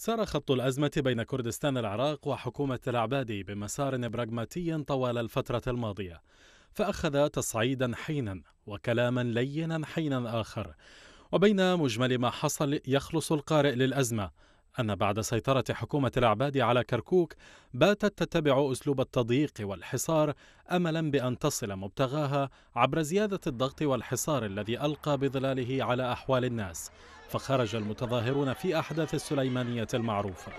سار خط الأزمة بين كردستان العراق وحكومة العبادي بمسار براغماتي طوال الفترة الماضية فأخذ تصعيدا حينا وكلاما لينا حينا آخر وبين مجمل ما حصل يخلص القارئ للأزمة أن بعد سيطرة حكومة العباد على كركوك باتت تتبع أسلوب التضييق والحصار أملا بأن تصل مبتغاها عبر زيادة الضغط والحصار الذي ألقى بظلاله على أحوال الناس فخرج المتظاهرون في أحداث السليمانية المعروفة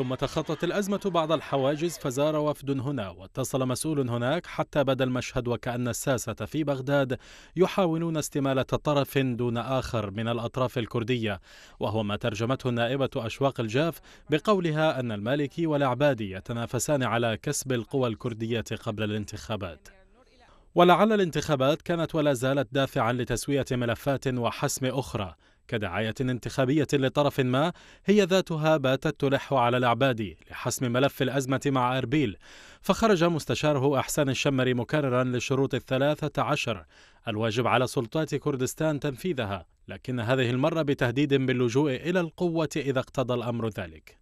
ثم تخطت الأزمة بعض الحواجز فزار وفد هنا واتصل مسؤول هناك حتى بدا المشهد وكأن الساسة في بغداد يحاولون استمالة طرف دون آخر من الأطراف الكردية وهو ما ترجمته النائبة أشواق الجاف بقولها أن المالكي والعبادي يتنافسان على كسب القوى الكردية قبل الانتخابات ولعل الانتخابات كانت ولا زالت دافعا لتسوية ملفات وحسم أخرى كدعاية انتخابية لطرف ما هي ذاتها باتت تلح على العباد لحسم ملف الأزمة مع أربيل فخرج مستشاره أحسان الشمري مكررا للشروط الثلاثة عشر الواجب على سلطات كردستان تنفيذها لكن هذه المرة بتهديد باللجوء إلى القوة إذا اقتضى الأمر ذلك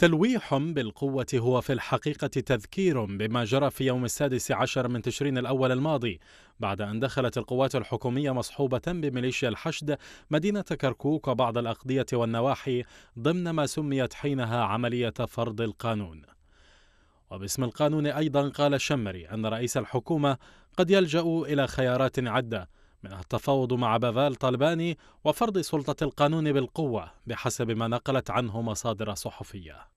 تلويح بالقوة هو في الحقيقة تذكير بما جرى في يوم السادس عشر من تشرين الأول الماضي بعد أن دخلت القوات الحكومية مصحوبة بميليشيا الحشد مدينة كركوك وبعض الأقضية والنواحي ضمن ما سميت حينها عملية فرض القانون وباسم القانون أيضا قال الشمري أن رئيس الحكومة قد يلجأ إلى خيارات عدة من التفاوض مع بافال طالباني وفرض سلطة القانون بالقوة بحسب ما نقلت عنه مصادر صحفية